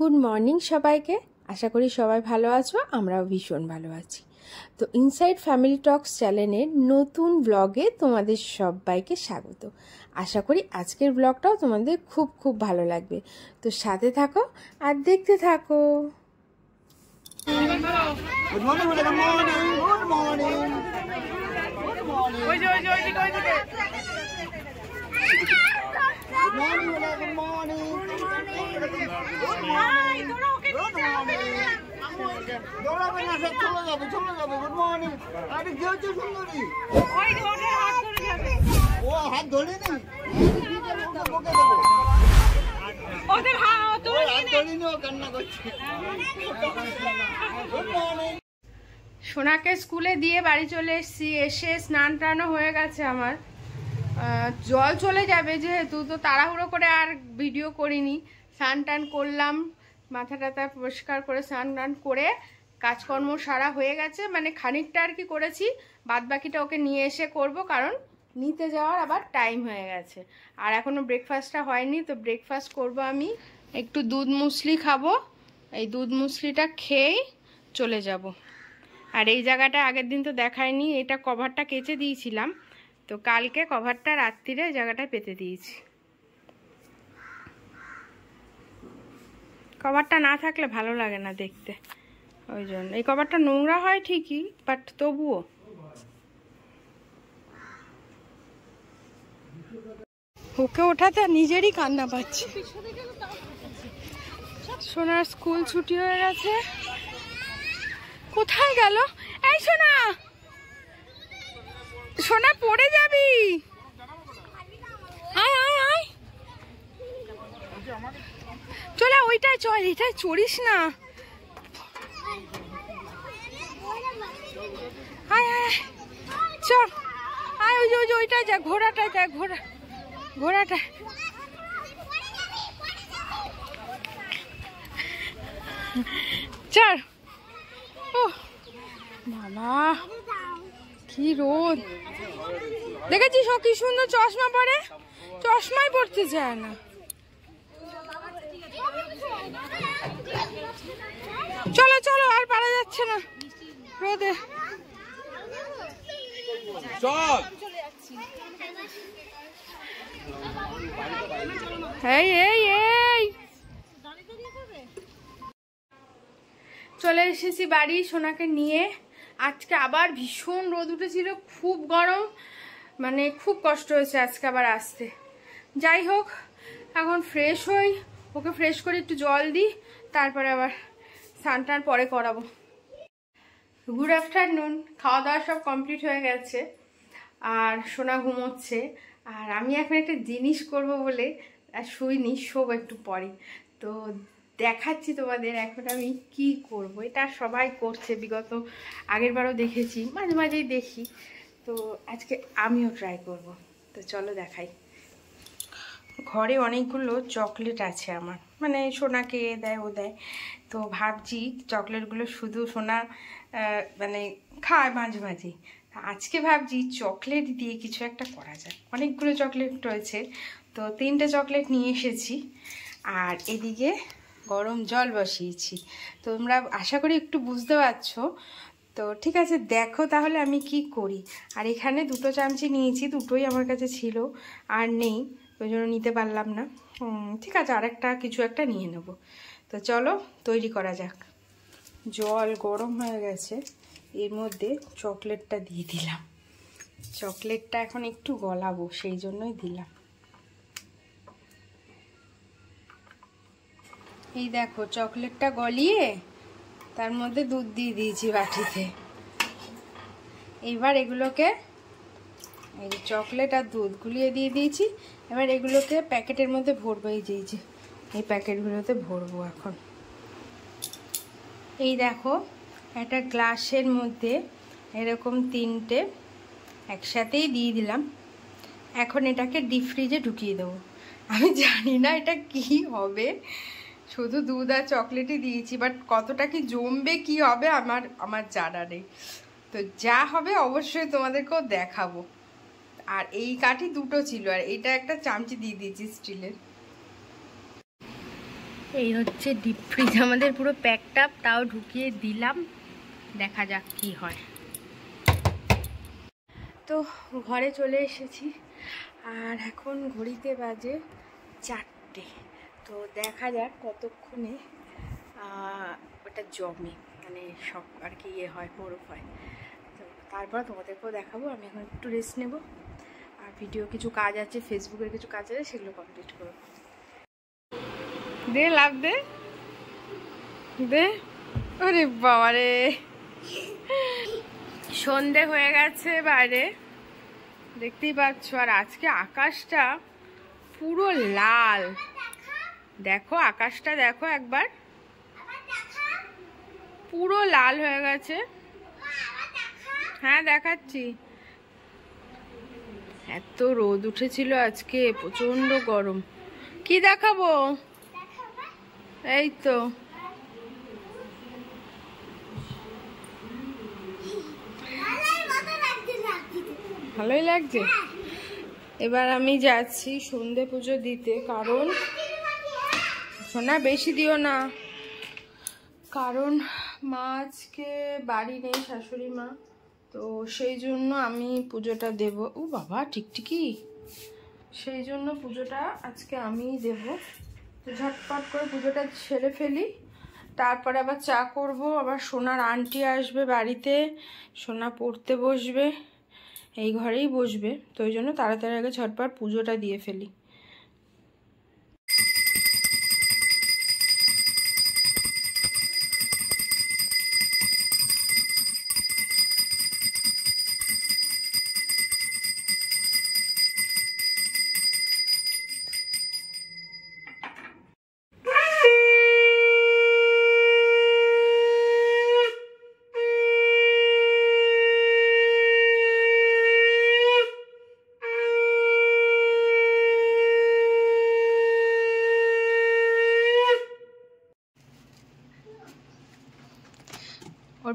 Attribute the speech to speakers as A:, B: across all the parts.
A: Good morning সবাইকে আশা করি সবাই ভালো আছো আমরাও ভীষণ ভালো আছি তো ইনসাইড ফ্যামিলি টক্স চ্যানেলের নতুন ব্লগে তোমাদের সবাইকে স্বাগত আশা করি আজকের ব্লগটাও তোমাদের খুব খুব ভালো লাগবে তো সাথে থাকো আর দেখতে থাকো ওই যে ওই যে ওই Good morning, Good morning. Good morning. Good morning. Good morning. সোনাকে স্কুলে দিয়ে বাড়ি চলে এসেছি এসে স্নান টানো হয়ে গেছে আমার জল চলে যাবে যেহেতু তো তাড়াহুড়ো করে আর ভিডিও করিনি স্নান টান করলাম মাথা টাথা পরিষ্কার করে স্নান টান করে কাজকর্ম সারা হয়ে গেছে মানে খানিকটা আর কি করেছি বাদ বাকিটা ওকে নিয়ে এসে করব কারণ নিতে যাওয়ার আবার টাইম হয়ে গেছে আর এখনও ব্রেকফাস্টটা হয়নি তো ব্রেকফাস্ট করব আমি একটু দুধ মুসলি খাবো এই দুধ মুসলিটা খেয়েই চলে যাব আর এই জায়গাটা আগের দিন তো দেখায়নি এটা কভারটা কেচে দিয়েছিলাম তো কালকে কভারটা রাত্রিরে জায়গাটায় পেতে দিয়েছি কভারটা না থাকলে ভালো লাগে না দেখতে ওই জন্য এই কভারটা নোংরা হয় ঠিকই বাট তবুও ওকে ওঠাতে নিজেরই কান্না পাচ্ছে সোনার স্কুল ছুটি হয়ে গেছে কোথায় গেল এই সোনা সোনা পড়ে যাবি আয় আয় আয় চলে ওইটাই চল এটা চড়িস না আয় আয় চল আয় ওই যে ওইটাই যা ঘোড়াটায় যা ঘোড়া ঘোড়াটা চল ও বাবা কি রোদ দেখেছিস ও কি সুন্দর চশমা পরে চশমাই পড়তে চায় না চলো চলো আর পারা যাচ্ছে না রোদে এই এই এই চলে এসেছি বাড়ি সোনাকে নিয়ে আজকে আবার ভীষণ রোদ উঠেছিল খুব গরম মানে খুব কষ্ট হয়েছে আজকে আবার আসতে যাই হোক এখন ফ্রেশ হই ওকে ফ্রেশ করে একটু জল দিই তারপরে আবার স্নান টান পরে করাবো গুড আফটারনুন খাওয়া দাওয়া সব কমপ্লিট হয়ে গেছে আর সোনা ঘুমোচ্ছে আর আমি এখন একটা জিনিস করব বলে শুইনি শোব একটু পরে তো দেখাচ্ছি তোমাদের এখন আমি কি করব এটা সবাই করছে বিগত আগের বারও দেখেছি মাঝে মাঝেই দেখি তো আজকে আমিও ট্রাই করব তো চলো দেখাই ঘরে অনেকগুলো চকলেট আছে আমার মানে সোনাকে এ দেয় ও দেয় তো ভাবছি চকলেটগুলো শুধু সোনা মানে খায় মাঝে মাঝে আজকে ভাবছি চকলেট দিয়ে কিছু একটা করা যায় অনেকগুলো চকলেট রয়েছে তো তিনটে চকলেট নিয়ে এসেছি আর এদিকে গরম জল বসিয়েছি তোমরা আশা করি একটু বুঝতে পারছো তো ঠিক আছে দেখো তাহলে আমি কি করি আর এখানে দুটো চামচি নিয়েছি দুটোই আমার কাছে ছিল আর নেই ওই জন্য নিতে পারলাম না ঠিক আছে আর একটা কিছু একটা নিয়ে নেব তো চলো তৈরি করা যাক জল গরম হয়ে গেছে এর মধ্যে চকলেটটা দিয়ে দিলাম চকলেটটা এখন একটু গলাবো সেই জন্যই দিলাম এই দেখো চকলেটটা গলিয়ে তার মধ্যে দুধ দিয়ে দিয়েছি বাটিতে এইবার এগুলোকে এই চকলেট আর দুধ গুলিয়ে দিয়ে দিয়েছি এবার এগুলোকে প্যাকেটের মধ্যে ভরবো এই দিয়েছি এই প্যাকেটগুলোতে ভরবো এখন এই দেখো একটা গ্লাসের মধ্যে এরকম তিনটে একসাথেই দিয়ে দিলাম এখন এটাকে ডিপ ফ্রিজে ঢুকিয়ে দেবো আমি জানি না এটা কি হবে শুধু দুধ আর চকলেটই দিয়েছি বাট কতটা কি জমবে কি হবে আমার আমার জানা নেই তো যা হবে অবশ্যই তোমাদেরকেও দেখাবো আর এই কাঠি দুটো ছিল আর এটা একটা চামচি দিয়ে দিয়েছি স্টিলের এই হচ্ছে ডিপ ফ্রিজ আমাদের পুরো প্যাকড আপ তাও ঢুকিয়ে দিলাম দেখা যাক কি হয় তো ঘরে চলে এসেছি আর এখন ঘড়িতে বাজে চারটে তো দেখা যাক কতক্ষণে ওটা জমে মানে সব আর কি ইয়ে হয় বরফ হয় তো তারপর তোমাদেরকেও দেখাবো আমি এখন একটু রেস্ট নেব আর ভিডিও কিছু কাজ আছে ফেসবুকের কিছু কাজ আছে সেগুলো কমপ্লিট করবো দে লাভ দে দে বাবারে সন্ধে হয়ে গেছে বাইরে দেখতেই পাচ্ছ আর আজকে আকাশটা পুরো লাল দেখো আকাশটা দেখো একবার পুরো লাল হয়ে গেছে হ্যাঁ দেখাচ্ছি এত রোদ উঠেছিল আজকে প্রচন্ড গরম কি দেখাবো এই তো ভালোই লাগছে হ্যাঁ। এবার আমি যাচ্ছি সন্ধে পুজো দিতে কারণ সোনা বেশি দিও না কারণ মা আজকে বাড়ি নেই শাশুড়ি মা তো সেই জন্য আমি পুজোটা দেব ও বাবা ঠিকই সেই জন্য পুজোটা আজকে আমিই দেব তো ঝটপট করে পুজোটা ছেড়ে ফেলি তারপরে আবার চা করব আবার সোনার আন্টি আসবে বাড়িতে সোনা পড়তে বসবে এই ঘরেই বসবে তো ওই জন্য তাড়াতাড়ি আগে ঝটপট পুজোটা দিয়ে ফেলি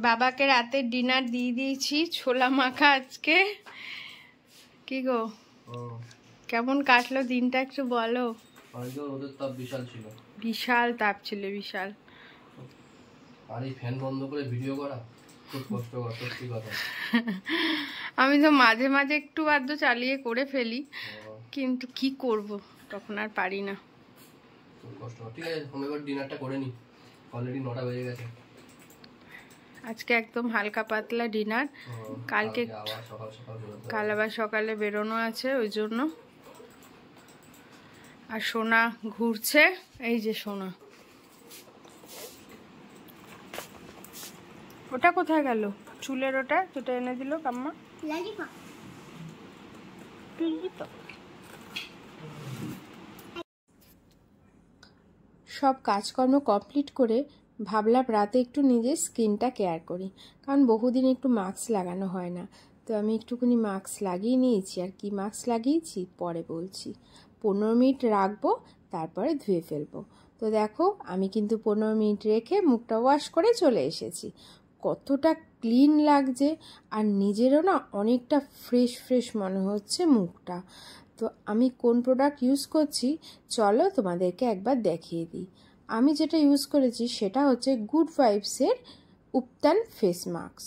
A: বাবাকে রাতে ডিনার দিয়ে দিয়েছি ছোলা মাখা আজকে কি গো কেমন কাটলো দিনটা একটু বলো বিশাল তাপ ছিল বিশাল ফ্যান বন্ধ করে ভিডিও করা আমি তো মাঝে মাঝে একটু বাদ্য চালিয়ে করে ফেলি কিন্তু কি করব তখন আর পারি না কষ্ট ঠিক আছে ডিনারটা করে নি অলরেডি নটা বেজে গেছে আজকে একদম হালকা পাতলা ডিনার কালকে কাল আবার সকালে বেরোনো আছে ওই জন্য আর সোনা ঘুরছে এই যে সোনা ওটা কোথায় গেল চুলের ওটা যেটা এনে দিল কাম্মা সব কাজকর্ম কমপ্লিট করে ভাবলাম রাতে একটু নিজের স্কিনটা কেয়ার করি কারণ বহুদিন একটু মাস্ক লাগানো হয় না তো আমি একটুখানি মাস্ক লাগিয়ে নিয়েছি আর কি মাস্ক লাগিয়েছি পরে বলছি পনেরো মিনিট রাখবো তারপরে ধুয়ে ফেলবো তো দেখো আমি কিন্তু পনেরো মিনিট রেখে মুখটা ওয়াশ করে চলে এসেছি কতটা ক্লিন লাগছে আর নিজেরও না অনেকটা ফ্রেশ ফ্রেশ মনে হচ্ছে মুখটা তো আমি কোন প্রোডাক্ট ইউজ করছি চলো তোমাদেরকে একবার দেখিয়ে দিই আমি যেটা ইউজ করেছি সেটা হচ্ছে গুড ভাইবসের উপতান ফেস মাস্ক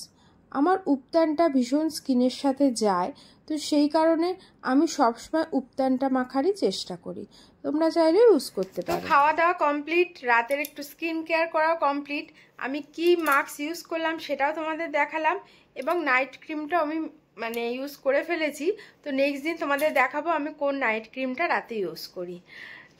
A: আমার উপতানটা ভীষণ স্কিনের সাথে যায় তো সেই কারণে আমি সবসময় উপতানটা মাখারই চেষ্টা করি তোমরা চাইলে ইউজ করতে পারো খাওয়া দাওয়া কমপ্লিট রাতের একটু স্কিন কেয়ার করাও কমপ্লিট আমি কি মাস্ক ইউজ করলাম সেটাও তোমাদের দেখালাম এবং নাইট ক্রিমটাও আমি মানে ইউজ করে ফেলেছি তো নেক্সট দিন তোমাদের দেখাবো আমি কোন নাইট ক্রিমটা রাতে ইউজ করি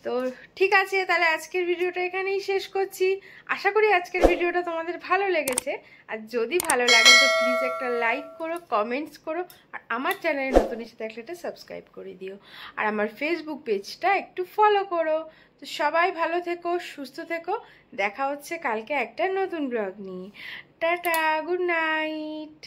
A: তো ঠিক আছে তাহলে আজকের ভিডিওটা এখানেই শেষ করছি আশা করি আজকের ভিডিওটা তোমাদের ভালো লেগেছে আর যদি ভালো লাগে তো প্লিজ একটা লাইক করো কমেন্টস করো আর আমার চ্যানেলে নতুন এসে থাকলে এটা সাবস্ক্রাইব করে দিও আর আমার ফেসবুক পেজটা একটু ফলো করো তো সবাই ভালো থেকো সুস্থ থেকো দেখা হচ্ছে কালকে একটা নতুন ব্লগ নিয়ে টাটা গুড নাইট